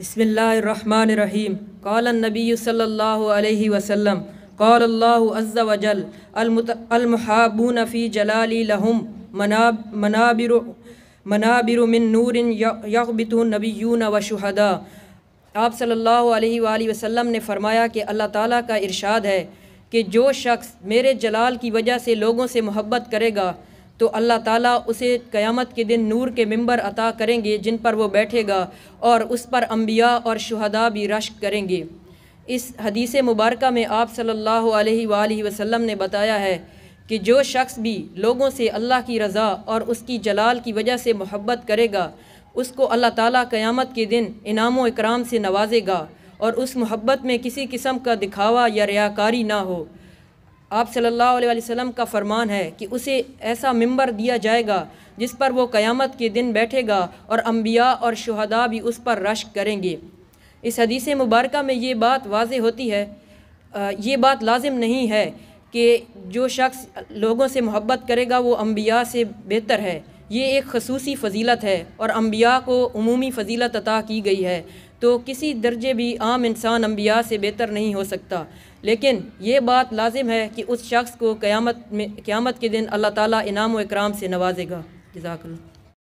बसमीम कौलनबी सल्ला वसम कौल्लाज़ वजल अलमहाबून फ़ी जलाली लहम मनाब मनाबिर मिन नूरिन यकबित नबीयून व शहदा आप सल्लल्लाहु अलैहि वसल्लम ने फरमाया कि अल्लाह ताला का इरशाद है कि जो शख्स मेरे जलाल की वजह से लोगों से मोहब्बत करेगा तो अल्लाह ताला उसे क़यामत के दिन नूर के मंबर अता करेंगे जिन पर वो बैठेगा और उस पर अम्बिया और शहदा भी रश्क करेंगे इस हदीस मुबारक में आप सल्ला वसम ने बताया है कि जो शख्स भी लोगों से अल्लाह की रज़ा और उसकी जलाल की वजह से मोहब्बत करेगा उसको अल्लाह ताला क़यामत के दिन इनाम इकराम से नवाजेगा और उस मोहब्बत में किसी किस्म का दिखावा या रियाकारी ना हो आप सल्लल्लाहु अलैहि वसल्लम का फ़रमान है कि उसे ऐसा मंबर दिया जाएगा जिस पर वो क़यामत के दिन बैठेगा और अम्बिया और शहदा भी उस पर रश्क करेंगे इस हदीस मुबारक में ये बात वाज होती है ये बात लाजिम नहीं है कि जो शख्स लोगों से मोहब्बत करेगा वो अम्बिया से बेहतर है ये एक खसूसी फजीलत है और अम्बिया को अमूमी फजीलत अता की गई है तो किसी दर्जे भी आम इंसान अम्बिया से बेहतर नहीं हो सकता लेकिन ये बात लाजिम है कि उस शख्स को क़्यामत में क़्यामत के दिन अल्लाह ताली इनाम व इकराम से नवाजेगा जजाकल्ला